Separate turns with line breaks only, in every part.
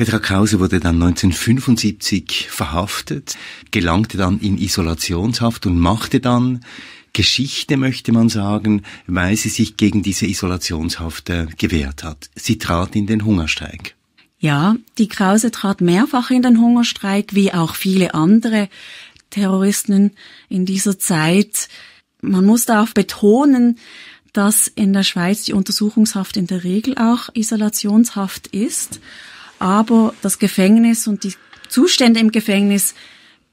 Petra Krause wurde dann 1975 verhaftet, gelangte dann in Isolationshaft und machte dann Geschichte, möchte man sagen, weil sie sich gegen diese Isolationshaft äh, gewehrt hat. Sie trat in den Hungerstreik.
Ja, die Krause trat mehrfach in den Hungerstreik, wie auch viele andere Terroristen in dieser Zeit. Man muss darauf betonen, dass in der Schweiz die Untersuchungshaft in der Regel auch Isolationshaft ist aber das Gefängnis und die Zustände im Gefängnis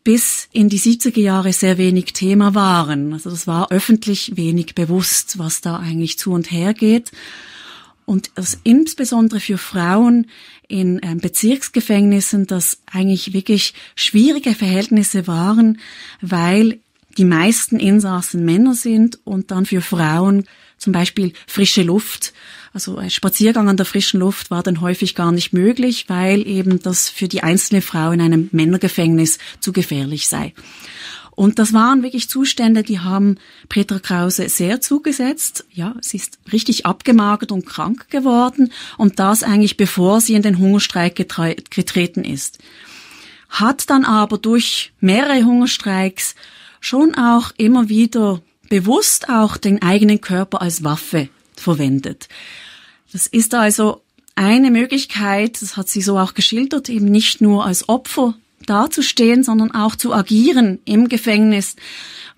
bis in die 70er Jahre sehr wenig Thema waren. Also das war öffentlich wenig bewusst, was da eigentlich zu und her geht. Und das insbesondere für Frauen in ähm, Bezirksgefängnissen, das eigentlich wirklich schwierige Verhältnisse waren, weil die meisten Insassen Männer sind und dann für Frauen zum Beispiel frische Luft. Also ein Spaziergang an der frischen Luft war dann häufig gar nicht möglich, weil eben das für die einzelne Frau in einem Männergefängnis zu gefährlich sei. Und das waren wirklich Zustände, die haben Petra Krause sehr zugesetzt. Ja, sie ist richtig abgemagert und krank geworden und das eigentlich bevor sie in den Hungerstreik getreten ist. Hat dann aber durch mehrere Hungerstreiks schon auch immer wieder bewusst auch den eigenen Körper als Waffe verwendet. Das ist also eine Möglichkeit, das hat sie so auch geschildert, eben nicht nur als Opfer dazustehen, sondern auch zu agieren im Gefängnis,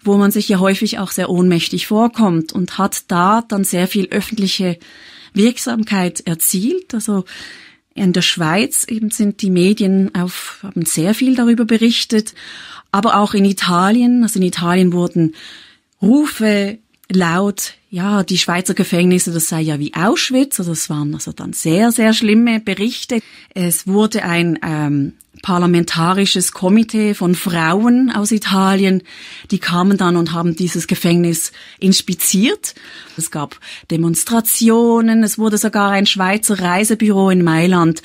wo man sich ja häufig auch sehr ohnmächtig vorkommt und hat da dann sehr viel öffentliche Wirksamkeit erzielt. Also in der Schweiz eben sind die Medien auf, haben sehr viel darüber berichtet, aber auch in Italien, also in Italien wurden Rufe laut, ja, die Schweizer Gefängnisse, das sei ja wie Auschwitz, also das waren also dann sehr, sehr schlimme Berichte. Es wurde ein ähm, parlamentarisches Komitee von Frauen aus Italien, die kamen dann und haben dieses Gefängnis inspiziert. Es gab Demonstrationen, es wurde sogar ein Schweizer Reisebüro in Mailand,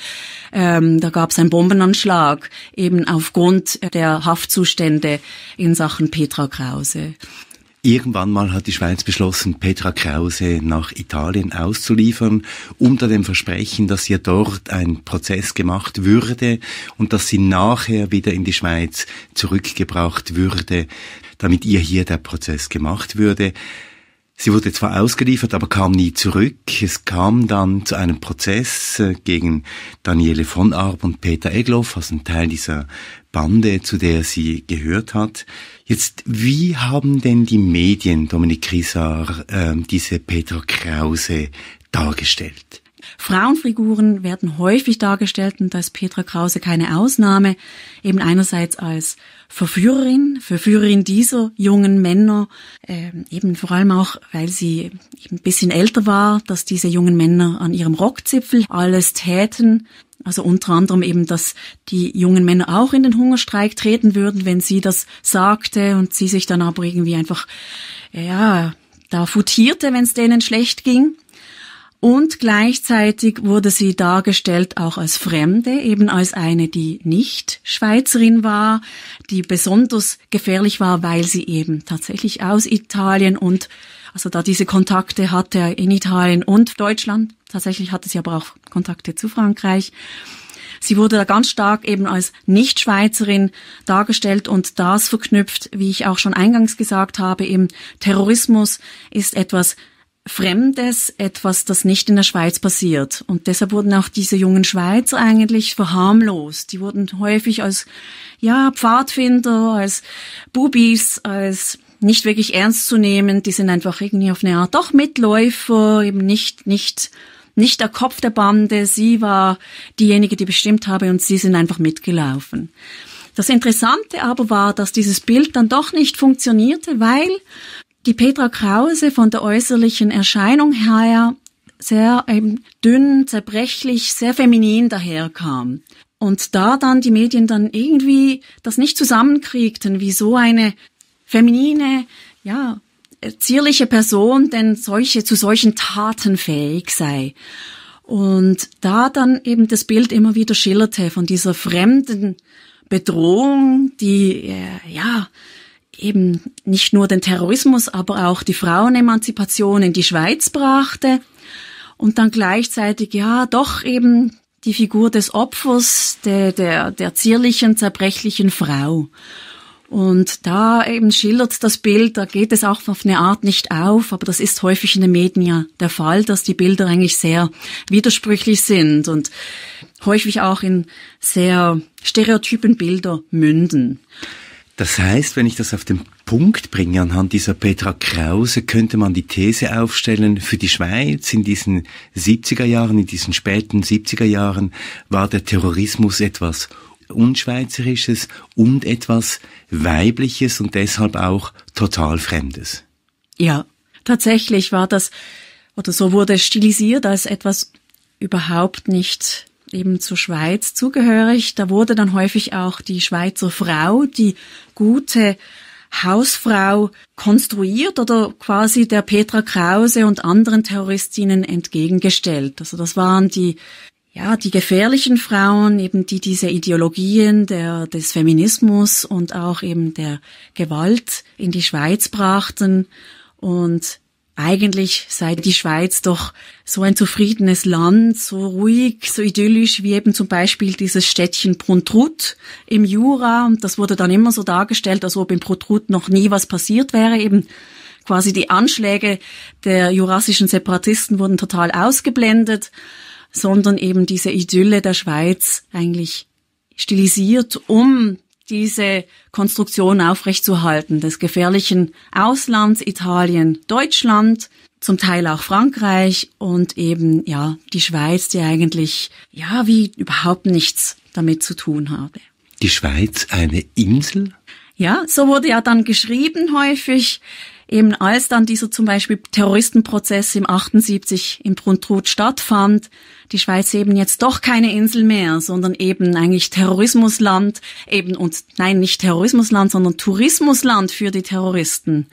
ähm, da gab es einen Bombenanschlag, eben aufgrund der Haftzustände in Sachen Petra Krause.
Irgendwann mal hat die Schweiz beschlossen, Petra Krause nach Italien auszuliefern, unter dem Versprechen, dass ihr dort ein Prozess gemacht würde und dass sie nachher wieder in die Schweiz zurückgebracht würde, damit ihr hier der Prozess gemacht würde. Sie wurde zwar ausgeliefert, aber kam nie zurück. Es kam dann zu einem Prozess äh, gegen Daniele von Arb und Peter Egloff, also ein Teil dieser Bande, zu der sie gehört hat. Jetzt, wie haben denn die Medien, Dominik Krisar, äh, diese Petra Krause dargestellt?
Frauenfiguren werden häufig dargestellt und da ist Petra Krause keine Ausnahme, eben einerseits als Verführerin, Verführerin dieser jungen Männer, ähm, eben vor allem auch, weil sie ein bisschen älter war, dass diese jungen Männer an ihrem Rockzipfel alles täten, also unter anderem eben, dass die jungen Männer auch in den Hungerstreik treten würden, wenn sie das sagte und sie sich dann aber irgendwie einfach, ja, da futierte, wenn es denen schlecht ging. Und gleichzeitig wurde sie dargestellt auch als Fremde, eben als eine, die nicht Schweizerin war, die besonders gefährlich war, weil sie eben tatsächlich aus Italien und also da diese Kontakte hatte in Italien und Deutschland, tatsächlich hatte sie aber auch Kontakte zu Frankreich. Sie wurde da ganz stark eben als Nicht-Schweizerin dargestellt und das verknüpft, wie ich auch schon eingangs gesagt habe, eben Terrorismus ist etwas Fremdes, etwas, das nicht in der Schweiz passiert. Und deshalb wurden auch diese jungen Schweizer eigentlich verharmlost. Die wurden häufig als, ja, Pfadfinder, als Bubis, als nicht wirklich ernst zu nehmen. Die sind einfach irgendwie auf eine Art doch Mitläufer, eben nicht, nicht, nicht der Kopf der Bande. Sie war diejenige, die bestimmt habe und sie sind einfach mitgelaufen. Das Interessante aber war, dass dieses Bild dann doch nicht funktionierte, weil die Petra Krause von der äußerlichen Erscheinung her sehr eben dünn, zerbrechlich, sehr feminin daherkam. Und da dann die Medien dann irgendwie das nicht zusammenkriegten, wie so eine feminine, ja, zierliche Person denn solche zu solchen Taten fähig sei. Und da dann eben das Bild immer wieder schillerte von dieser fremden Bedrohung, die äh, ja eben nicht nur den Terrorismus, aber auch die Frauenemanzipation in die Schweiz brachte und dann gleichzeitig ja doch eben die Figur des Opfers, der, der, der zierlichen, zerbrechlichen Frau. Und da eben schildert das Bild, da geht es auch auf eine Art nicht auf, aber das ist häufig in den Medien ja der Fall, dass die Bilder eigentlich sehr widersprüchlich sind und häufig auch in sehr stereotypen Bilder münden.
Das heißt, wenn ich das auf den Punkt bringe, anhand dieser Petra Krause, könnte man die These aufstellen, für die Schweiz in diesen 70er Jahren, in diesen späten 70er Jahren, war der Terrorismus etwas Unschweizerisches und etwas Weibliches und deshalb auch total Fremdes.
Ja, tatsächlich war das, oder so wurde es stilisiert als etwas überhaupt nicht eben zur Schweiz zugehörig. Da wurde dann häufig auch die Schweizer Frau, die gute Hausfrau konstruiert oder quasi der Petra Krause und anderen Terroristinnen entgegengestellt. Also das waren die ja, die gefährlichen Frauen, eben die diese Ideologien der, des Feminismus und auch eben der Gewalt in die Schweiz brachten. Und eigentlich sei die Schweiz doch so ein zufriedenes Land, so ruhig, so idyllisch wie eben zum Beispiel dieses Städtchen Pruntrut im Jura. Und das wurde dann immer so dargestellt, als ob in Pruntrut noch nie was passiert wäre. Eben quasi die Anschläge der jurassischen Separatisten wurden total ausgeblendet, sondern eben diese Idylle der Schweiz eigentlich stilisiert, um diese Konstruktion aufrechtzuerhalten des gefährlichen Auslands, Italien, Deutschland, zum Teil auch Frankreich und eben, ja, die Schweiz, die eigentlich, ja, wie überhaupt nichts damit zu tun habe.
Die Schweiz eine Insel?
Ja, so wurde ja dann geschrieben häufig eben als dann dieser zum Beispiel Terroristenprozess im 78 im Pruntrut stattfand, die Schweiz eben jetzt doch keine Insel mehr, sondern eben eigentlich Terrorismusland, eben und nein, nicht Terrorismusland, sondern Tourismusland für die Terroristen.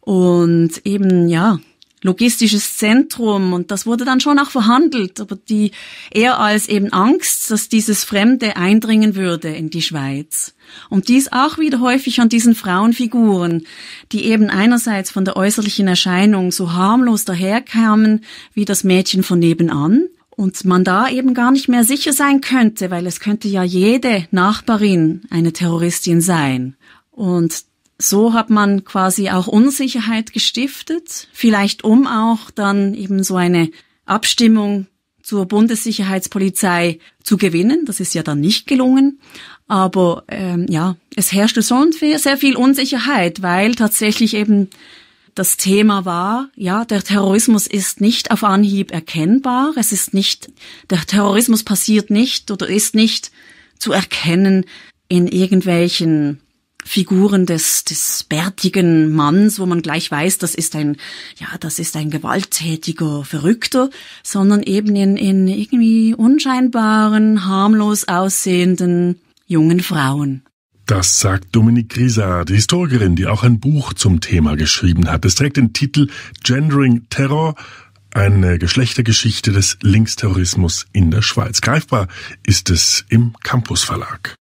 Und eben, ja, logistisches Zentrum und das wurde dann schon auch verhandelt, aber die eher als eben Angst, dass dieses Fremde eindringen würde in die Schweiz. Und dies auch wieder häufig an diesen Frauenfiguren, die eben einerseits von der äußerlichen Erscheinung so harmlos daherkamen wie das Mädchen von nebenan, und man da eben gar nicht mehr sicher sein könnte, weil es könnte ja jede Nachbarin eine Terroristin sein. Und so hat man quasi auch Unsicherheit gestiftet, vielleicht um auch dann eben so eine Abstimmung zur Bundessicherheitspolizei zu gewinnen. Das ist ja dann nicht gelungen. Aber ähm, ja, es herrschte so sehr viel Unsicherheit, weil tatsächlich eben das Thema war, ja, der Terrorismus ist nicht auf Anhieb erkennbar. Es ist nicht, der Terrorismus passiert nicht oder ist nicht zu erkennen in irgendwelchen Figuren des, des bärtigen Manns, wo man gleich weiß, das ist ein, ja, das ist ein gewalttätiger Verrückter, sondern eben in, in irgendwie unscheinbaren, harmlos aussehenden jungen Frauen.
Das sagt Dominique Grisa, die Historikerin, die auch ein Buch zum Thema geschrieben hat. Es trägt den Titel Gendering Terror, eine Geschlechtergeschichte des Linksterrorismus in der Schweiz. Greifbar ist es im Campus Verlag.